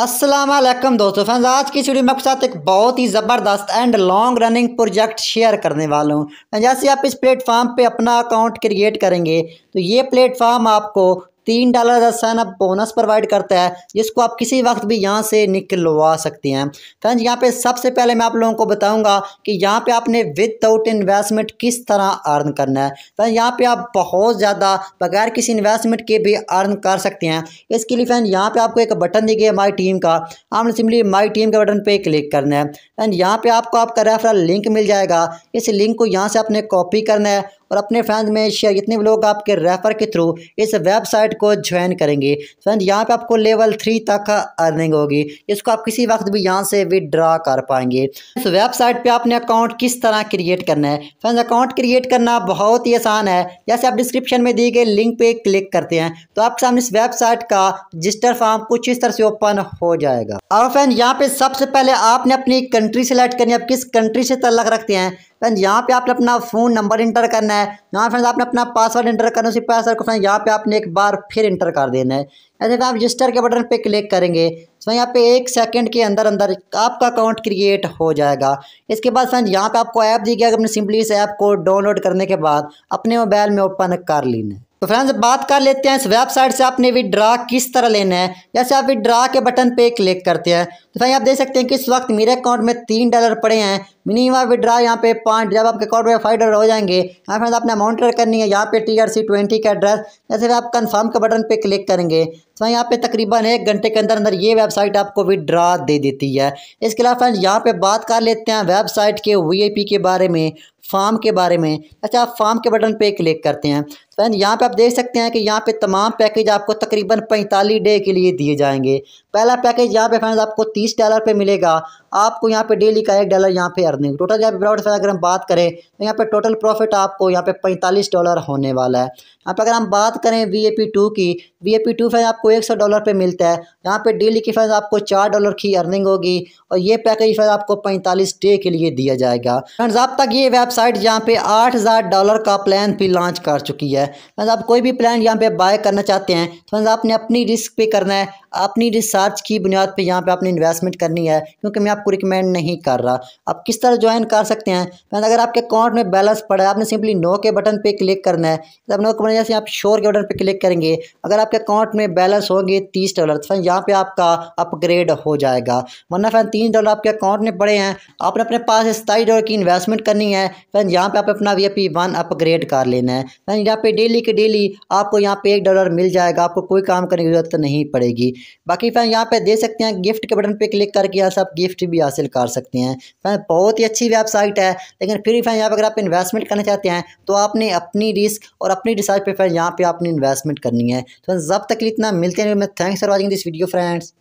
असलम दोस्तों फ्रेंड्स आज की वीडियो में आपके साथ एक बहुत ही ज़बरदस्त and long running project share करने वाला हूँ जैसे आप इस प्लेटफॉर्म पे अपना अकाउंट क्रिएट करेंगे तो ये प्लेटफॉर्म आपको तीन डॉलर का सैन अप बोनस प्रोवाइड करता है जिसको आप किसी वक्त भी यहाँ से निकलवा सकते हैं फ्रेंड्स यहाँ पे सबसे पहले मैं आप लोगों को बताऊंगा कि यहाँ पे आपने विदाउट इन्वेस्टमेंट किस तरह अर्न करना है फ्रेंड यहाँ पे आप बहुत ज़्यादा बगैर किसी इन्वेस्टमेंट के भी अर्न कर सकते हैं इसके लिए फ्रेंड यहाँ पर आपको एक बटन दी गई है माई टीम का आपने सिंपली माई टीम के बटन पर क्लिक करना है फ्रेंड यहाँ पर आपको आपका रेफरल लिंक मिल जाएगा इस लिंक को यहाँ से आपने कॉपी करना है और अपने फ्रेंड्स में शेयर जितने भी लोग आपके रेफर के थ्रू इस वेबसाइट वेबसाइट को ज्वाइन करेंगे फ्रेंड तो यहाँ पे आपको लेवल थ्री तक अर्निंग होगी इसको आप किसी वक्त भी यहाँ से विदड्रा कर पाएंगे इस वेबसाइट पे आपने अकाउंट किस तरह क्रिएट करना है फ्रेंड अकाउंट क्रिएट करना बहुत ही आसान है जैसे आप डिस्क्रिप्शन में दिए गए लिंक पे क्लिक करते हैं तो आपके सामने इस वेबसाइट का रजिस्टर फॉर्म कुछ इस तरह से ओपन हो जाएगा और फ्रेंड यहाँ पे सबसे पहले आपने अपनी कंट्री सेलेक्ट करनी है आप किस कंट्री से तल्लक रखते हैं फ्रेंड यहाँ पे आपने अपना फ़ोन नंबर इंटर करना है यहाँ फ्रेंड आपने अपना पासवर्ड इंटर करना है उसी पासवर्ड को फ्रेंड यहाँ पे आपने एक बार फिर इंटर कर देना है ऐसे आप रजिस्टर के बटन पे क्लिक करेंगे तो यहाँ पे एक सेकंड के अंदर अंदर आपका अकाउंट क्रिएट हो जाएगा इसके बाद फ्रेंड यहाँ पे आपको ऐप दी गया अपने सिंपली इस ऐप को डाउनलोड करने के बाद अपने मोबाइल में ओपन कर लेना है तो फ्रेंड्स बात कर लेते हैं इस वेबसाइट से आपने विड्रा किस तरह लेना है जैसे आप विड्रा के बटन पे क्लिक करते हैं तो फ्रेंड आप देख सकते हैं कि इस वक्त मेरे अकाउंट में तीन डॉलर पड़े हैं मिनिमम विड्रा यहाँ पे पाँच जब आपके अकाउंट में फाइव डॉलर हो जाएंगे यहाँ फ्रेंड्स आपने अमाउंट करनी है यहाँ पे टी आर सी ट्वेंटी का एड्रेस जैसे आप कन्फर्म के बटन पर क्लिक करेंगे तो यहाँ पे तकरीबन एक घंटे के अंदर अंदर ये वेबसाइट आपको विड्रा दे देती है इसके अलावा फ्रेंड्स यहाँ पे बात कर लेते हैं वेबसाइट के वीआईपी के बारे में फार्म के बारे में अच्छा आप फार्म के बटन पे क्लिक करते हैं फ्रेंड यहाँ पे आप देख सकते हैं कि यहाँ पे तमाम पैकेज आपको तकरीबन पैंतालीस डे के लिए दिए जाएंगे पहला पैकेज यहाँ पे फ्रेंड्स आपको तीस डॉलर पर मिलेगा आपको यहाँ पे डेली का एक डॉलर यहाँ पे अर्निंग टोटल यहाँ पे प्रॉफिट अगर हम बात करें तो यहाँ पे टोटल प्रॉफिट आपको यहाँ पे पैंतालीस डॉलर होने वाला है यहाँ पे अगर हम बात करें वी ए पी टू की V A P two phase आपको एक सौ डॉलर पे मिलता है यहाँ पे डेली की फैज आपको चार डॉलर की अर्निंग होगी और ये पैकेज फैज आपको पैंतालीस डे के लिए दिया जाएगा फ्रेंड्स अब तक ये वेबसाइट यहाँ पे आठ हज़ार डॉलर का प्लान भी लॉन्च कर चुकी है फ्रेंड्स आप कोई भी प्लान यहाँ पे बाय करना चाहते हैं तो फ्रेंड्स आपने अपनी रिस्क पे करना है अपनी रिसर्च की बुनियाद पे यहाँ पे आपने इन्वेस्टमेंट करनी है क्योंकि मैं आपको रिकमेंड नहीं कर रहा आप किस तरह ज्वाइन कर सकते हैं फ्रेंड अगर आपके अकाउंट में बैलेंस पड़ा है आपने सिंपली नो के बटन पे क्लिक करना है जब नो के बटन जैसे आप शोर के बटन पर क्लिक करेंगे अगर आपके अकाउंट में बैलेंस होंगे तीस डॉलर तो फ्रेंड यहाँ पर आपका अपग्रेड हो जाएगा वरना फैन तीन डॉलर आपके अकाउंट में पड़े हैं आपने अपने पास सताईस डॉलर की इन्वेस्टमेंट करनी है फैन यहाँ पर आप अपना वी पी वन अपग्रेड कर लेना है फैन यहाँ पर डेली के डेली आपको यहाँ पर एक डॉलर मिल जाएगा आपको कोई काम करने की जरूरत नहीं पड़ेगी बाकी फैन यहाँ पे दे सकते हैं गिफ्ट के बटन पे क्लिक करके यहाँ से आप गिफ्ट भी हासिल कर सकते हैं फैन बहुत ही अच्छी वेबसाइट है लेकिन फिर फैन यहाँ पर अगर आप इन्वेस्टमेंट करना चाहते हैं तो आपने अपनी रिस्क और अपनी रिसर्च पर फैन यहाँ पर आपने इन्वेस्टमेंट करनी है तो जब तक इतना मिलते हैं मैं thanks for watching this video friends